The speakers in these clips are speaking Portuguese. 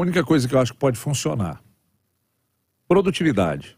A única coisa que eu acho que pode funcionar: produtividade.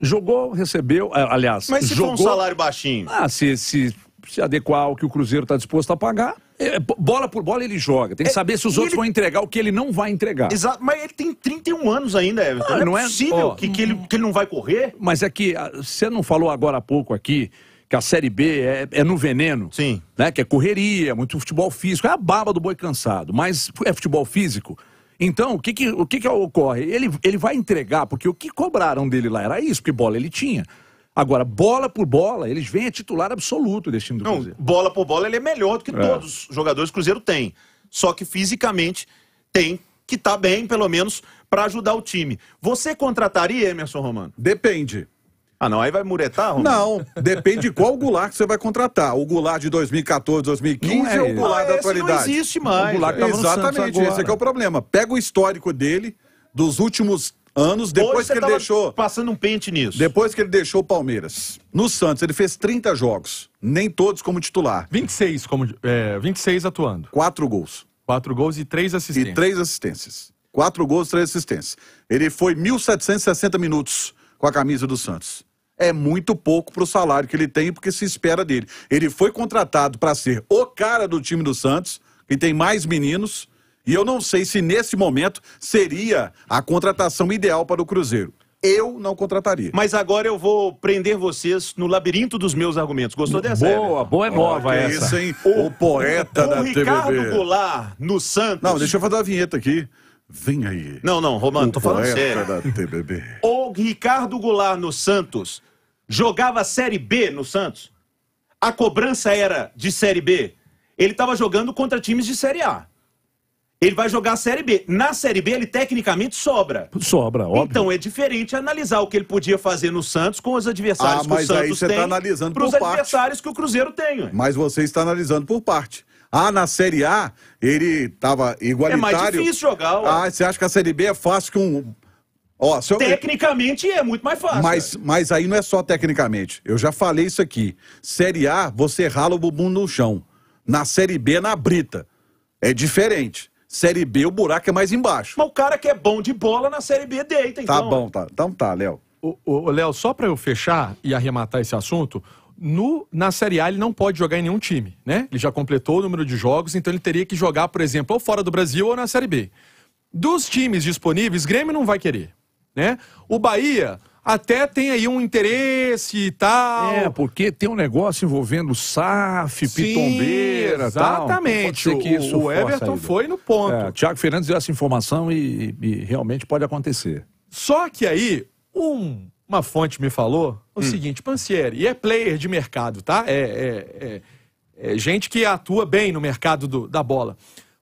Jogou, recebeu, eh, aliás. Mas se jogou, for um salário baixinho. Ah, se, se, se adequar ao que o Cruzeiro está disposto a pagar. É, é bola por bola ele joga. Tem que é, saber se os outros ele... vão entregar o que ele não vai entregar. Exato, mas ele tem 31 anos ainda, Everton. Ah, não, é, é? possível que, que, ele, que ele não vai correr. Mas é que ah, você não falou agora há pouco aqui que a Série B é, é, no veneno. Sim. Né? Que é correria, muito futebol físico. É a baba do boi cansado. Mas é futebol físico. Então, o que, que, o que, que ocorre? Ele, ele vai entregar, porque o que cobraram dele lá era isso, que bola ele tinha. Agora, bola por bola, eles vêm a titular absoluto desse time do Não, Cruzeiro. Bola por bola, ele é melhor do que é. todos os jogadores que o Cruzeiro tem. Só que fisicamente tem que estar tá bem, pelo menos, para ajudar o time. Você contrataria, Emerson Romano? Depende. Ah, não, aí vai muretar? Homem? Não, depende de qual gular que você vai contratar. O gular de 2014, 2015 é ou é o gular da ah, atualidade? Não existe mais. O gular é que Exatamente, esse é o problema. Pega o histórico dele dos últimos anos, depois que ele deixou. Passando um pente nisso. Depois que ele deixou o Palmeiras. No Santos, ele fez 30 jogos, nem todos como titular. 26, como, é, 26 atuando. Quatro gols. Quatro gols e três assistências. E três assistências. Quatro gols, três assistências. Ele foi 1.760 minutos com a camisa do Santos é muito pouco para o salário que ele tem, porque se espera dele. Ele foi contratado para ser o cara do time do Santos, que tem mais meninos, e eu não sei se nesse momento seria a contratação ideal para o Cruzeiro. Eu não contrataria. Mas agora eu vou prender vocês no labirinto dos meus argumentos. Gostou dessa? Boa, boa é nova essa. Isso, hein? O, o poeta o da Ricardo TVB. Ricardo Goulart no Santos. Não, deixa eu fazer a vinheta aqui. Vem aí. Não, não, Romano, o tô falando sério. Da TBB. O Ricardo Goulart no Santos jogava Série B no Santos, a cobrança era de Série B. Ele estava jogando contra times de Série A. Ele vai jogar a Série B. Na Série B, ele tecnicamente sobra. Sobra, óbvio. Então é diferente analisar o que ele podia fazer no Santos com os adversários ah, que o Santos aí você está analisando por os adversários que o Cruzeiro tem. Ué. Mas você está analisando por parte. Ah, na Série A, ele estava igualitário. É mais difícil jogar. Ué. Ah, você acha que a Série B é fácil que um Ó, eu... Tecnicamente é muito mais fácil. Mas, mas aí não é só tecnicamente. Eu já falei isso aqui. Série A, você rala o bumbum no chão. Na Série B, na brita. É diferente. Série B, o buraco é mais embaixo. Mas o cara que é bom de bola na Série B deita, tá então. Tá bom, né? tá. Então tá, Léo. Ô, Léo, só para eu fechar e arrematar esse assunto, no, na Série A ele não pode jogar em nenhum time, né? Ele já completou o número de jogos, então ele teria que jogar, por exemplo, ou fora do Brasil ou na Série B. Dos times disponíveis, Grêmio não vai querer né? O Bahia até tem aí um interesse e tal. É, porque tem um negócio envolvendo SAF, Sim, pitombeira, exatamente. Tal. o, o Everton foi no ponto. É, Tiago Fernandes deu essa informação e, e, realmente pode acontecer. Só que aí, um, uma fonte me falou o hum. seguinte, Pansieri, e é player de mercado, tá? É, é, é, é gente que atua bem no mercado do, da bola.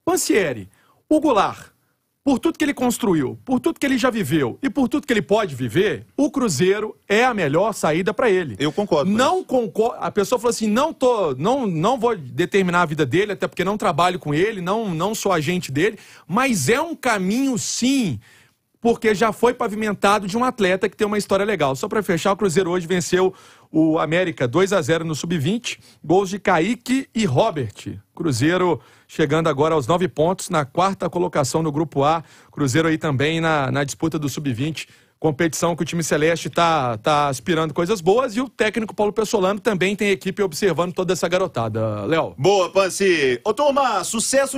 Pansieri, o Goulart por tudo que ele construiu, por tudo que ele já viveu e por tudo que ele pode viver, o Cruzeiro é a melhor saída para ele. Eu concordo. Não concor. A pessoa falou assim: não tô, não, não vou determinar a vida dele, até porque não trabalho com ele, não, não sou agente dele, mas é um caminho sim porque já foi pavimentado de um atleta que tem uma história legal. Só para fechar, o Cruzeiro hoje venceu o América 2 a 0 no sub-20, gols de Kaique e Robert. Cruzeiro chegando agora aos nove pontos na quarta colocação no grupo A. Cruzeiro aí também na, na disputa do sub-20 competição que o time celeste está tá aspirando coisas boas e o técnico Paulo Pessolano também tem equipe observando toda essa garotada. Léo. Boa, Pansi. Ô, turma, sucesso de